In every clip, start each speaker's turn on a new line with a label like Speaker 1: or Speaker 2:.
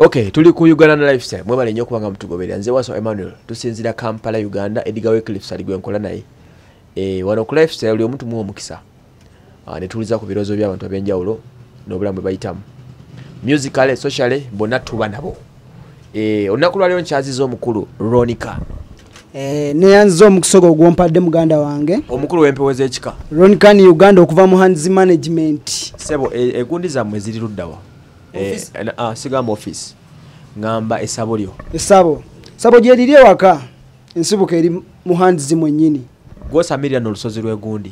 Speaker 1: okay tuli ku uganda lifestyle mwebale nyo okubanga mutugoberera nze waso emmanuel tusinzira kampala uganda edigar wecliffs ali gwenkola naye e, wano ku lifestyle oli omuntu muwa omukisa uh, ah, netuliza ku birozo byabantu ebyenjawulo nobulamu bwe bayitamu musicale sociale bonna tuba nabo e, olunaku lwaliro nkyaziza omukulu ronica
Speaker 2: Eh, neyanziza omukisa ogwo gwompadde muganda wange
Speaker 1: omukulu wempewezekika
Speaker 2: ronikani uganda okuva mu hands management
Speaker 1: sebo e-, e-, egundi eh, eh, zammwe ziri luddawa Eh, ah, sigamba office
Speaker 2: ngamba esabo lyo esabo sabo gyeriri ewaka ensibuka eri muhandizi mwenyini gwosamirira nolusozi lwegundi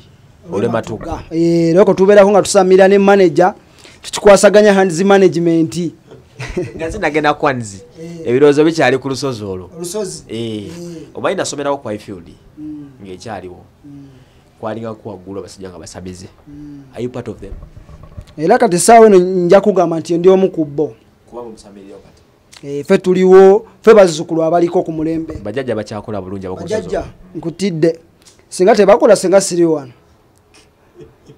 Speaker 2: olwematuka era eh, oko tubeerako nga tusamirira ne manaja tukikwasaganya handizi management eh.
Speaker 1: ngazi nagenda kwanzi ebirowoozo bikyali ku lusozi olwo oba inasomerako kwifield mm. ngaekyaliwo mm. kwalinga kuwaggulu abasajja nga basabize mm. ayu part of them
Speaker 2: era kati saawa eno nja kugamba nti ndi omu ku bo eh, ffe tuliwo ffe bazizukulu abaliko ku mulembe bajajja bakyakola bulungi abajajja nkutidde singa tebakola singa siri wano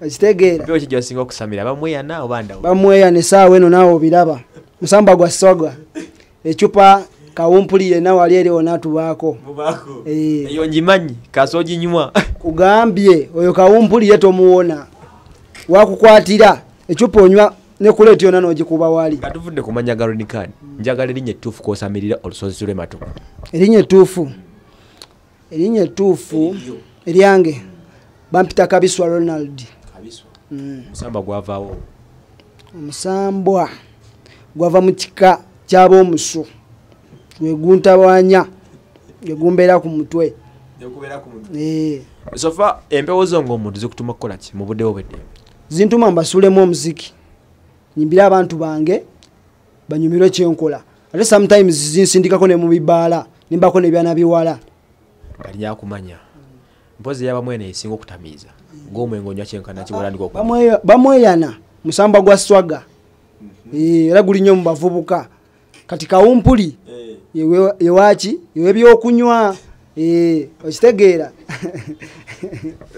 Speaker 1: ekitegeerakijosinga okusamira bamweyana
Speaker 2: obandabamweyana esaawa eno naawe obiraba musamba gwa soga ecupa kawumpuli yena wali eri onatubaako eh.
Speaker 1: eyo ngimanyi kasa oginywa
Speaker 2: kugambye oyo kawumpuli yetomuwona wakukwatira ekyuponywa nekuleeta yona nogikuba wali
Speaker 1: atuvudde kumanya garnikad njagala erinnya etuufu kosamirira olusozi lwematu
Speaker 2: erinnya etuufu erinnya etuufu eryange bampita kabiswa ronald
Speaker 1: mm. omusamba gwavaawo
Speaker 2: omusambwa gwava mu kika kyabomusu gweguntawanya gwegumbeera ku mutwe eh.
Speaker 1: sofa empewo zo ngaomuntu zikutuma kukolaki mu buddebo bweddembe
Speaker 2: zintuma mbasulemu omuziki nyimbire abantu bange banyumirwe kyenkola ate sometimes zinsindikako ne mubibaala nimbako nebyanabiwala
Speaker 1: alyakumanya mpozi yabamwene esinga okutamiiza ngaomwengonywa
Speaker 2: kyenkanakibamweyana musamba gwa swaga mhm. eh, era guli nnyo mubavubuka kati kawumpuli eh. yewaki ewebyokunywa eh, okitegeera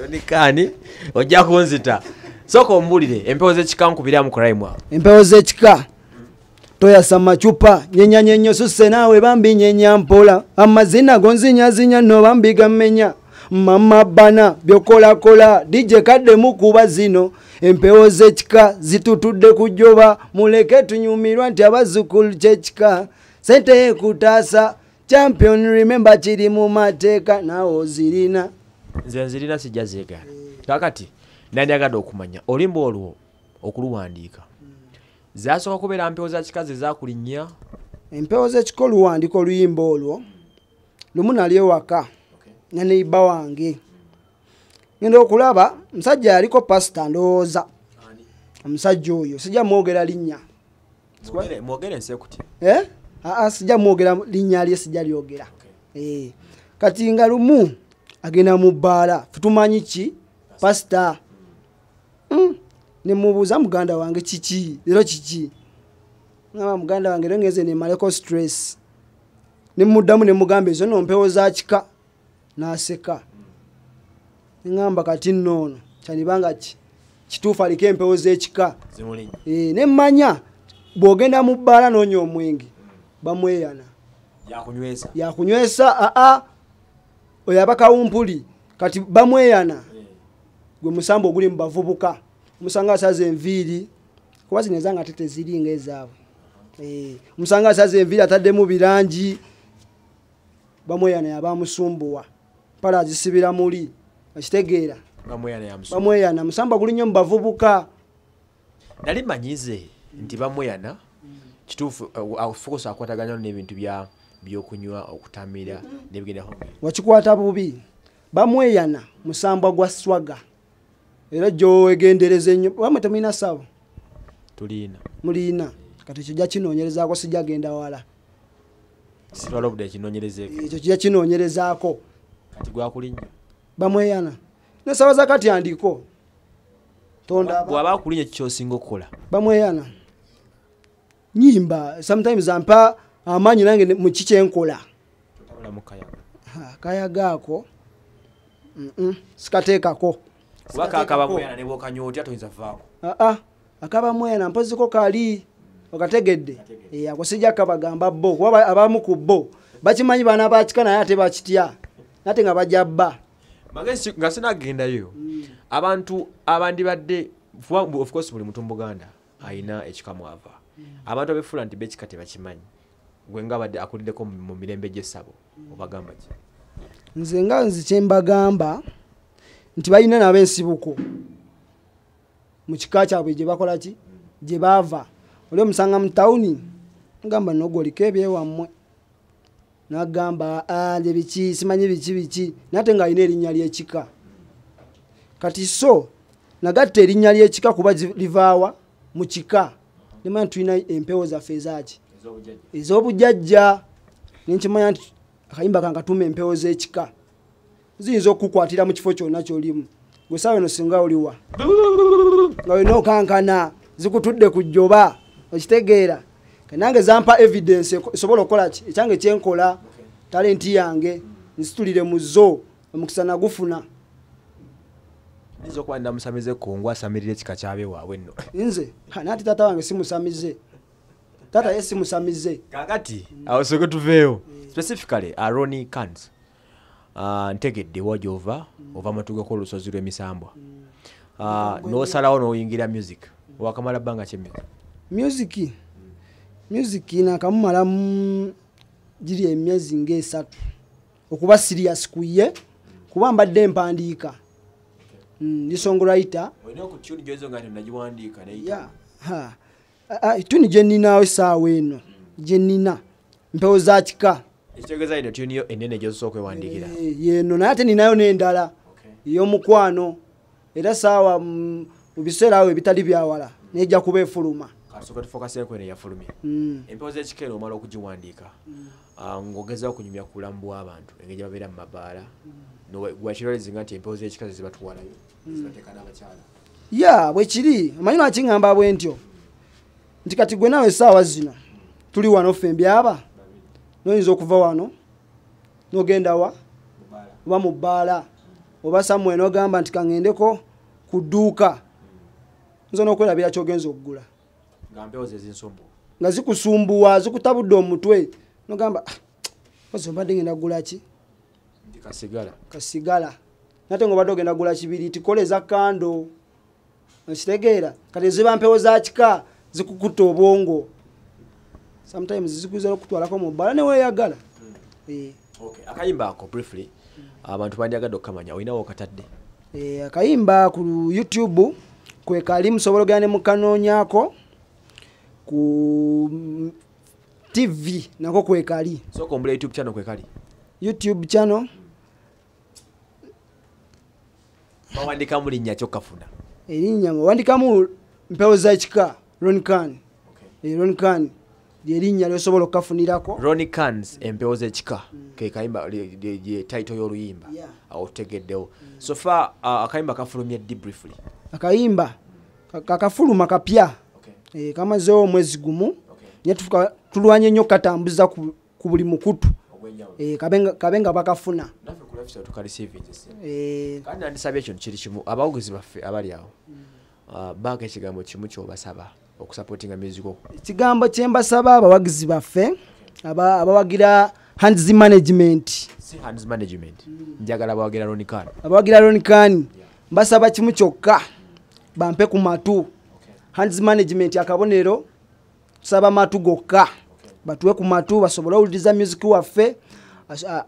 Speaker 1: onikaani ojja kunzita soka ombulire empewo zekika nkubiramu kulaimu awo
Speaker 2: empewo zekika toyasa macupa nyenyanyenya osuse naawe bambi nyenya mpola amazina gonzinyazinya no bambi gammenya mama bana byokolakola dije kaddemu kuba zino empewo zekika zitutudde kujoba muleke tunyumirwa nti abazukulu kyekika sente yekutaasa champion remembe kiri mu mateeka naawe ozirina
Speaker 1: nze nzirina sijazigana kakati mm. nandyagadde okumanya olumba olwo okuluwandiika zasooka kubeera mpewo zakikazi ezakulinnya
Speaker 2: empewo zekika oluwandiika oluyimba olwo lumu nali ewaka naneiba wange genda okulaba musajja yaliko pasita ndowooza omusajja oyo sijja mwogera linnya eh? aa ah, ah, sijja mwogera linnya lye sijja lyogera eh, kati nga lumu agenda mu bbaala fetumanyi ki pasita nemubuuza muganda wange kiki ero kiki aba muganda wange ero ngeze nemaleko stress nemuddamu nemugamba ezo nompewo zakika naseka neamba kati nono kyanibanga kituufu aliko empewo zekika eh, nemanya bwogenda mubbaala nonya omwenge bamweyana yakunywesa aa oyaba kawumpuli kati bamweyana eh. gwe musambo oguli mubavubuka musangasa zenviiri kuba zino ezanga te teziringa ezaabwe eh, musangasa zenviiri ataddemu birangi bamweyana yabamusumbuwa pala azisibira muli akitegeera bamweyana musamba guli nnyo mubavubuka
Speaker 1: nali manyize nti bamweyana kitufu eh, fokusa akwataganao nebintu byokunywa okutamira
Speaker 2: nebigendawakikwata bubi bamweyana musamba gwa swaga mm. era gyowegendereza ennyo wamwe temulina ssaawo tulina mulina kati ekyojja kinoonyerezaako sijagenda wala
Speaker 1: ekyo
Speaker 2: kija kinoonyerezaako
Speaker 1: kati gwakulinnya
Speaker 2: bamweyana nesaawa za kati andiko
Speaker 1: tondabwabakulinya kikyosinga okukola
Speaker 2: bamweyana nyimba sometimes ampa amaanyi nange mukikyenkola kayaga ako sikateekako mm -mm. kuba kakabamwyana
Speaker 1: nebwokanywa otya toyinza
Speaker 2: vaako aa ah, ah, akabamwyana mpoziko kali okategedde ako sijja kabagamba bo kuba abamu ku bo bakimanyi baana bakika naye ate bakitya nate nga bajja bba
Speaker 1: magezi nga sinagendayo hmm. abantu abandibadde ofcourse buli muntu muganda ayina ekikamwava hmm. abantu abefuula nti bekika tebakimanyi gwenga abadde akuliddeko mu mirembe gyesabo obagamba ki
Speaker 2: nze nga nzi kyembagamba nti balina nabo ensibuko mukika kyabwe gyebakolaki gyebaava oli omusanga mutawuni agamba nogoliko ebyewammwe nagamba ebiki simanyi biki biki nate ngaalina erinnya lyekika kati so nagatta erinnya lyekika kuba livaawa mukika nimanya tulina empewo zaffe ezaki ez'obujajja nenkimanya nti akayimba kangatuma empewo zekika ziyinza okukukwatira mu kifo kyonna kyolimu gwesawe no singa oliwa nga olina okankana zikutudde ku jjoba okitegeera kanange zampa evidence esobola okukolaki ekyange kyenkola talenti yange nsitulire mu zo omukisa nagufuna nze nati taata wange simusamize taata ye simusamize kakati
Speaker 1: awo soke tuveeyo specifically aroni kans Ah, ntegedde wa gyova mm. ova matugako olusozi lwemisambwa mm. ah, nosalawo noyingira music mm. wakamala bbanga kye
Speaker 2: music music nakamumala giri emyezi ngaesatu okuba sirias kuye kuba mbadde empandiika
Speaker 1: ndisongorayitatuni
Speaker 2: gyeninawo esaawa eno gyenina mpewo zakika
Speaker 1: ekitegezaidyo tuniyo enene gyosobola okwewandiikira
Speaker 2: eh, yeeno naye ate ninayo n'endala ey'omukwano era saawa mu biseera awo ebitali byawala nejja kuba efuluma
Speaker 1: tufokasekeneyafulumye mm. empewo z'ekikere omala okugiwandiika mm. ah, ngaogeza okunyumya ku bulamu bwabantu engeri ababeera mu mabaala mm. wakirwalezinga nti empewo z'ekikazi zibatuwalayo zibateeka n'abakyala
Speaker 2: ya bwe kiri omanyi naki ŋamba bwe ntyo nti kati gwe nawe essaawa zino tuli wano ffe mbyaba noyinza okuva wano nogendawa oba mubbaala oba samwe nogamba nti kaŋendeko ku dduuka nza nokwerabira kyogenza okugula nga zikusumbuwa zikutabudde omutwe nogamba ah, ozi obadde ngenda kugulaki kasigala nate nga obadde ogenda kugula kibiri tikole ezakkando okitegeera kati ziba mpewo za kika zikukutta obwongo sometimes zikuzera okutwalako mu bbala neweyagala hmm.
Speaker 1: eh. akayimba ako briefly abantu bandyagadde okkamanya olinawo okatadde
Speaker 2: eh, akayimba ku youtube kwekali musobolo gera ne mukanoonyako ku tv nako kwekali youtube chano kwekali youtube chano
Speaker 1: awandikamu linnya kyokkafuna
Speaker 2: erinnya wandikamu mpewo za kika ronkan eh, ronkani lyerinnya lyosobola okukafunirako
Speaker 1: roni cans empewo zekika kekayimba yetaito y'oluyimba awo otegeddewo sofa akayimba kafulumya ddi briefly
Speaker 2: akayimba kakafuluma kapya eh, kamazeo omwezi gumu naye tufuka tulwanye nnyo katambuza ku buli mukutu eh, kabe nga bakafuna
Speaker 1: eh. kandi nandisaba ekyo kiri kimu abawuguzi baffe abali awo mm. uh, baaga ekigambo kimu kyobasaba okusupportinga musico
Speaker 2: ekigambo kyembasaba abawagizi baffe abawagira handsi management management njagala abawagira ronikan abawagira ronikan mbasaba kimu kyokka bampe ku matu hands management akabonero tusaba matu gokka batuwe ku matu basobole owuliriza music waffe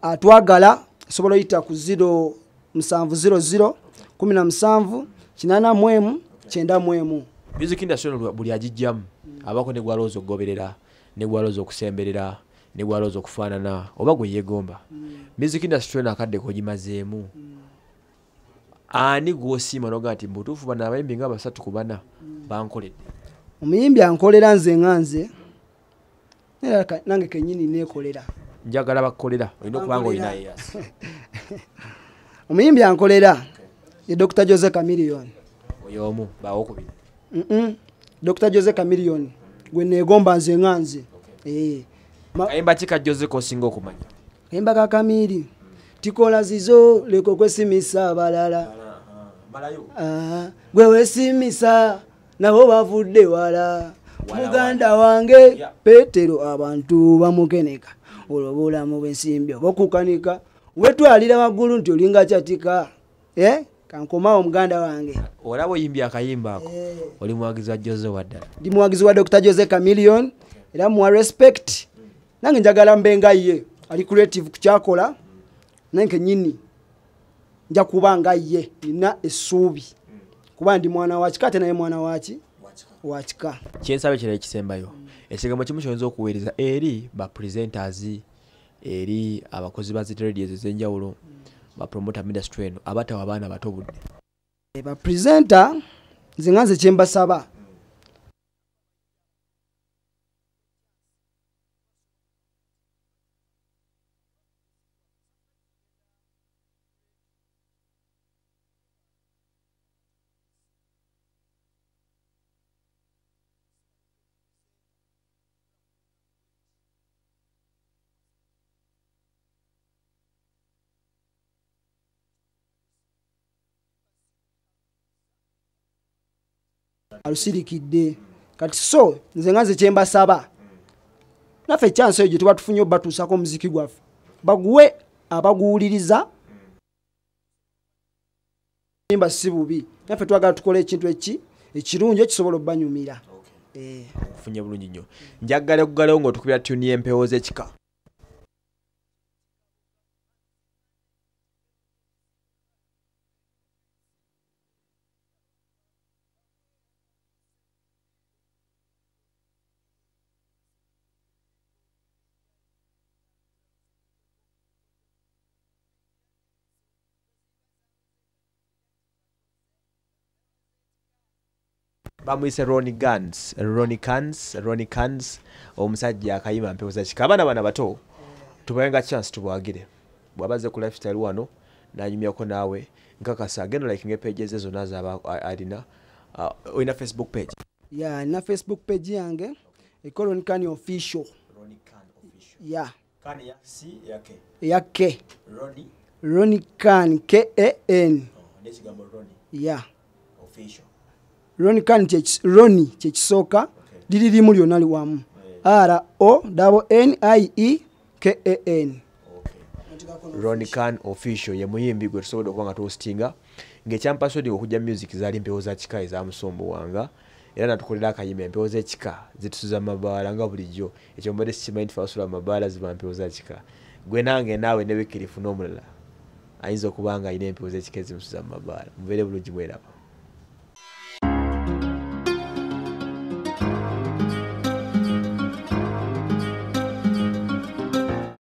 Speaker 2: atwagala asobole oyita ku 0 7 00 17 8 9 9
Speaker 1: music industry buli agijjamu mm. abako ne gwalowooza okugoberera ne gwalowooza okusemberera ne gwalowooza okufaanana oba gwe yeegomba mm. music industry ono akaddeko ogimazeemu mm. ani gwosiima noga nti mubutuufu bano abayimbi nga basatu ku bana bankoledde
Speaker 2: omuyimbi ankolera nze nga nze nange kenyini nekolera
Speaker 1: njagala bakkolera olina okubanga olina
Speaker 2: omuyimbi ankolera ye dokita jose kamiliyoni
Speaker 1: oyoomu bawokubiri
Speaker 2: mm -mm. dr jose camilion gwenegomba nze nganze eh,
Speaker 1: kayimba okay. e. kika jose kosinga okumanya
Speaker 2: kayimba kakamiri tikola zizo leko kwesimisa balala ah, gwe wesimisa nabo bavudde wala muganda wange yeah. petero abantu bamukeneka olwobulamu bwensimbi obokukanika wetwalira waggulu nti olingakyatika eh? kankomawo muganda wange
Speaker 1: olaba oyimbya akayimba ako eh. oli muwagizi wa jose waddala
Speaker 2: ndi muwagizi wa dr jose camilion era muwa respect nange njagala mbe nga ye ali creative kukyakola nanke nyini nja kuba nga ye nina essuubi kuba ndi mwana wakika ate naye mwana waki wakika
Speaker 1: kyensaba ekirala ekisembayo ekigambo kimu kyoyinza okuweereza eri bapresenters eri abakozi ba zitredi ezo ez'enjawulo ba
Speaker 2: promoter ministry eno abata wabana batobudde ba presenter zinganze chemba saba alusirikidde kati so nze nga nze kyembasaba naffe ekyansi eyo gyetuba tufunye obatuusako omuziki gwaffe baguwe abaguwuliriza yimba si bubi naffe twagala tukola ekintu eki ekirungi ekisobola obanyumira
Speaker 1: eh. okufunye bulungi nnyo njagala okugalawo ngaotukubira tuni empewo zekika bamuyise roni gans roni cans roni cans omusajja akayima mpewo zakika abaana bana bato tubayenga chance tubwagire bwabaze ku lifestyle wano nanyumyako naawe nkakasa agenda likinga epeji ezo zona zaba alina uh, olina facebook page
Speaker 2: ya yeah, na facebook page yange eko ronikani official ya yake ronikan kan ya Ron kan Roni kyekisooka liri limu lyonna liwamu r o n i e k e n
Speaker 1: ronican official ye muyimbi gwe tusobodde okuba nga tositinga ngaekyampasodinga okujja music zaali empewo za kika ezamusombowanga era natukolera akayima empewo zekika zitusuza mabaala nga bulijjo ekyombadde sikimanyi tifasula mabaala ziba mpewo za kika gwe nange naawe nebikirifu n'omulala ayinza okuba nga ayina empewo zekika ezimusuza mu mabaala mubeere bulungi mweraba